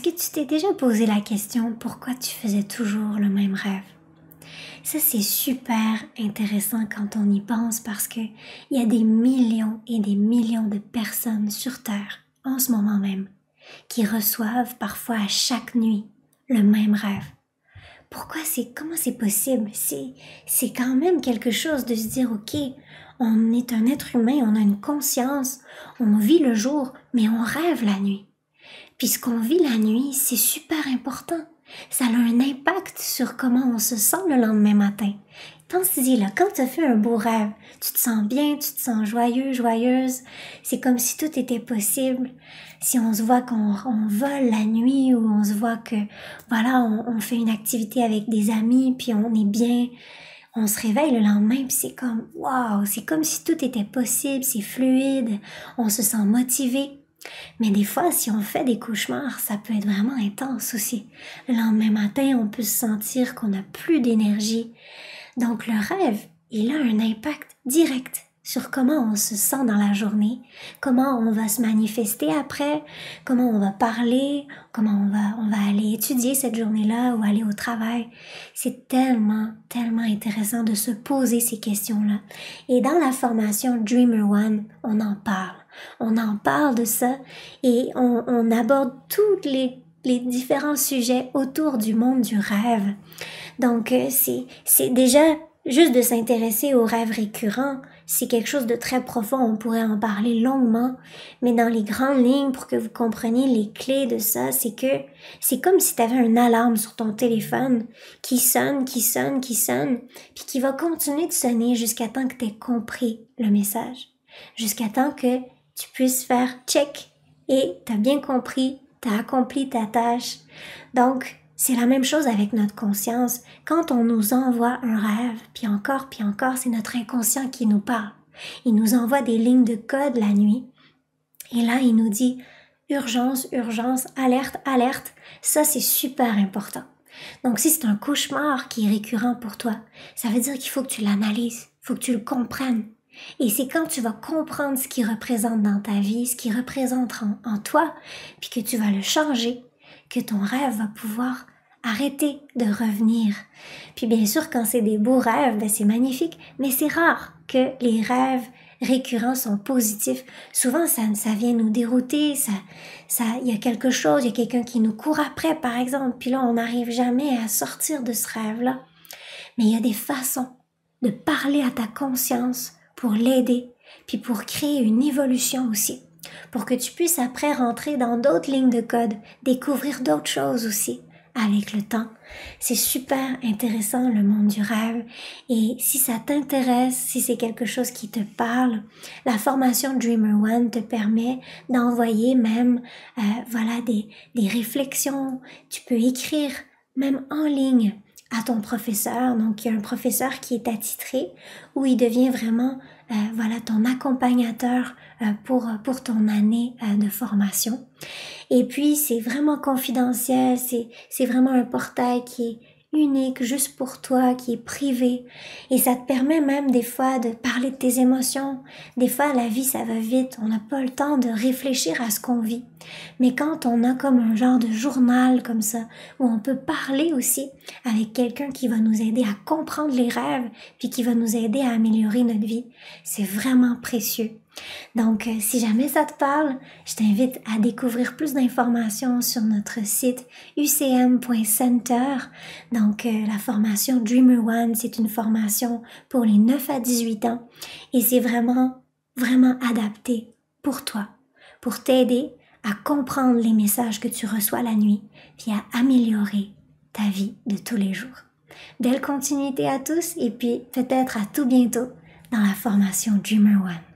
Est-ce que tu t'es déjà posé la question pourquoi tu faisais toujours le même rêve? Ça, c'est super intéressant quand on y pense parce qu'il y a des millions et des millions de personnes sur Terre, en ce moment même, qui reçoivent parfois à chaque nuit le même rêve. Pourquoi c'est, comment c'est possible? C'est, c'est quand même quelque chose de se dire, OK, on est un être humain, on a une conscience, on vit le jour, mais on rêve la nuit. Puisqu'on vit la nuit, c'est super important. Ça a un impact sur comment on se sent le lendemain matin. Pense-y, là, quand tu as fait un beau rêve, tu te sens bien, tu te sens joyeux, joyeuse. C'est comme si tout était possible. Si on se voit qu'on on vole la nuit ou on se voit que, voilà, on, on, fait une activité avec des amis, puis on est bien, on se réveille le lendemain, c'est comme, waouh, c'est comme si tout était possible, c'est fluide, on se sent motivé. Mais des fois, si on fait des cauchemars, ça peut être vraiment intense aussi. Le lendemain matin, on peut se sentir qu'on n'a plus d'énergie. Donc le rêve, il a un impact direct sur comment on se sent dans la journée, comment on va se manifester après, comment on va parler, comment on va, on va aller étudier cette journée-là ou aller au travail. C'est tellement, tellement intéressant de se poser ces questions-là. Et dans la formation Dreamer One, on en parle on en parle de ça et on, aborde tous les, différents sujets autour du monde du rêve. Donc, euh, c'est déjà juste de s'intéresser aux rêves récurrents. C'est quelque chose de très profond, on pourrait en parler longuement, mais dans les grandes lignes, pour que vous compreniez les clés de ça, c'est que c'est comme si tu avais une alarme sur ton téléphone qui sonne, qui sonne, qui sonne, puis qui va continuer de sonner jusqu'à temps que tu aies compris le message, jusqu'à temps que tu puisses faire check et tu as bien compris, tu as accompli ta tâche. Donc, c'est la même chose avec notre conscience. Quand on nous envoie un rêve, puis encore, puis encore, c'est notre inconscient qui nous parle. Il nous envoie des lignes de code la nuit. Et là, il nous dit urgence, urgence, alerte, alerte. Ça, c'est super important. Donc, si c'est un cauchemar qui est récurrent pour toi, ça veut dire qu'il faut que tu l'analyses, faut que tu le comprennes, et c'est quand tu vas comprendre ce qui représente dans ta vie, ce qui représente en, toi, puis que tu vas le changer, que ton rêve va pouvoir arrêter de revenir. Puis bien sûr, quand c'est des beaux rêves, ben c'est magnifique, mais c'est rare que les rêves récurrents sont positifs. Souvent, ça, vient nous dérouter, ça, ça, il y a quelque chose, il y a quelqu'un qui nous court après, par exemple, puis là, on n'arrive jamais à sortir de ce rêve-là. Mais il y a des façons de parler à ta conscience pour l'aider, puis pour créer une évolution aussi, pour que tu puisses après rentrer dans d'autres lignes de code, découvrir d'autres choses aussi avec le temps. C'est super intéressant le monde du rêve et si ça t'intéresse, si c'est quelque chose qui te parle, la formation Dreamer One te permet d'envoyer même euh, voilà des, des réflexions, tu peux écrire même en ligne à ton professeur. Donc, il y a un professeur qui est attitré où il devient vraiment, euh, voilà, ton accompagnateur euh, pour, euh, pour ton année de formation. Et puis, c'est vraiment confidentiel, c'est vraiment un portail qui est unique juste pour toi, qui est privé. Et ça te permet même des fois de parler de tes émotions. Des fois, la vie, ça va vite. On n'a pas le temps de réfléchir à ce qu'on vit. Mais quand on a comme un genre de journal comme ça, où on peut parler aussi avec quelqu'un qui va nous aider à comprendre les rêves, puis qui va nous aider à améliorer notre vie, c'est vraiment précieux. Donc, euh, si jamais ça te parle, je t'invite à découvrir plus d'informations sur notre site ucm.center. Donc, euh, la formation Dreamer One, c'est une formation pour les 9 à 18 ans et c'est vraiment, vraiment adapté pour toi, pour t'aider à comprendre les messages que tu reçois la nuit, puis à améliorer ta vie de tous les jours. Belle continuité à tous et puis peut-être à tout bientôt dans la formation Dreamer One.